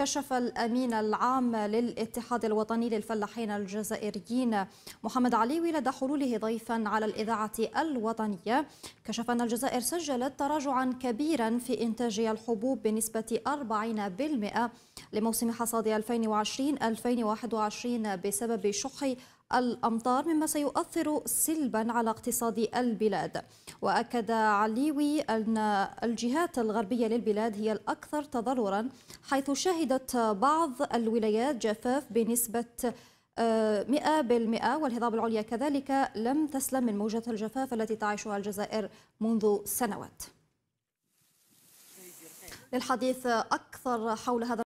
كشف الأمين العام للاتحاد الوطني للفلاحين الجزائريين محمد علي ولد حلوله ضيفا على الإذاعة الوطنية كشف أن الجزائر سجلت تراجعا كبيرا في إنتاج الحبوب بنسبة 40% لموسم حصاد 2020-2021 بسبب شح الأمطار مما سيؤثر سلبا على اقتصاد البلاد وأكد عليوي أن الجهات الغربية للبلاد هي الأكثر تضررا حيث شهدت بعض الولايات جفاف بنسبة 100% آه، والهضاب العليا كذلك لم تسلم من موجة الجفاف التي تعيشها الجزائر منذ سنوات للحديث أكثر حول هذا